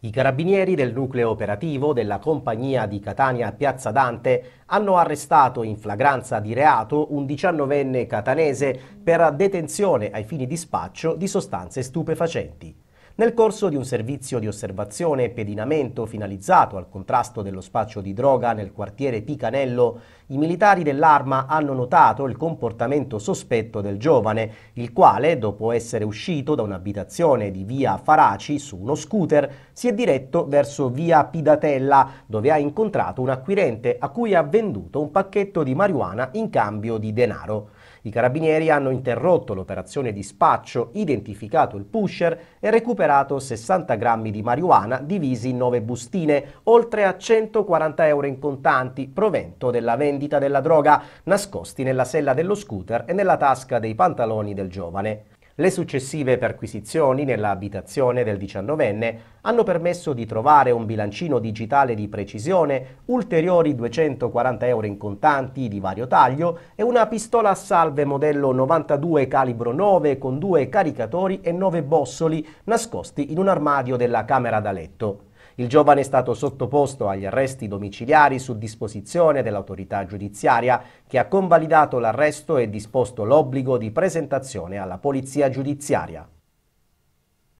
I carabinieri del nucleo operativo della compagnia di Catania Piazza Dante hanno arrestato in flagranza di reato un 19enne catanese per detenzione ai fini di spaccio di sostanze stupefacenti. Nel corso di un servizio di osservazione e pedinamento finalizzato al contrasto dello spaccio di droga nel quartiere Picanello, i militari dell'arma hanno notato il comportamento sospetto del giovane, il quale, dopo essere uscito da un'abitazione di via Faraci su uno scooter, si è diretto verso via Pidatella, dove ha incontrato un acquirente a cui ha venduto un pacchetto di marijuana in cambio di denaro. I carabinieri hanno interrotto l'operazione di spaccio, identificato il pusher e recuperato 60 grammi di marijuana divisi in nove bustine, oltre a 140 euro in contanti, provento della vendita della droga, nascosti nella sella dello scooter e nella tasca dei pantaloni del giovane. Le successive perquisizioni nell'abitazione del diciannovenne hanno permesso di trovare un bilancino digitale di precisione, ulteriori 240 euro in contanti di vario taglio e una pistola a salve modello 92 calibro 9 con due caricatori e 9 bossoli nascosti in un armadio della camera da letto. Il giovane è stato sottoposto agli arresti domiciliari su disposizione dell'autorità giudiziaria che ha convalidato l'arresto e disposto l'obbligo di presentazione alla polizia giudiziaria.